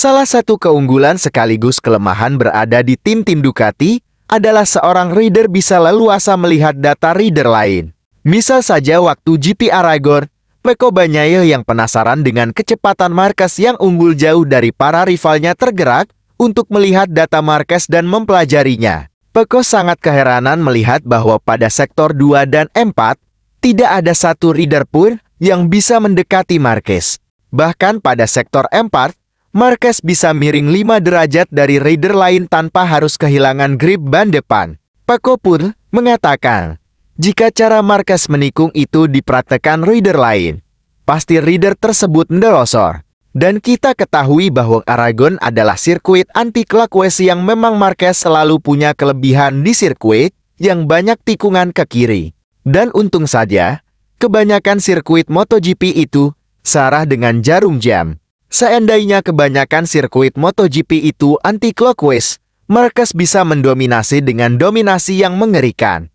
Salah satu keunggulan sekaligus kelemahan berada di tim-tim Ducati adalah seorang reader bisa leluasa melihat data reader lain. Misal saja waktu GP Aragon, Peko Banyail yang penasaran dengan kecepatan Marquez yang unggul jauh dari para rivalnya tergerak untuk melihat data Marquez dan mempelajarinya. Peko sangat keheranan melihat bahwa pada sektor 2 dan 4, tidak ada satu reader pun yang bisa mendekati Marquez. Bahkan pada sektor 4, Marquez bisa miring 5 derajat dari rider lain tanpa harus kehilangan grip ban depan. Paco pun mengatakan, jika cara Marquez menikung itu dipraktekan rider lain, pasti rider tersebut mendelosor. Dan kita ketahui bahwa Aragon adalah sirkuit anti clockwise yang memang Marquez selalu punya kelebihan di sirkuit yang banyak tikungan ke kiri. Dan untung saja, kebanyakan sirkuit MotoGP itu searah dengan jarum jam. Seandainya kebanyakan sirkuit MotoGP itu anti-clockwise, Marquez bisa mendominasi dengan dominasi yang mengerikan.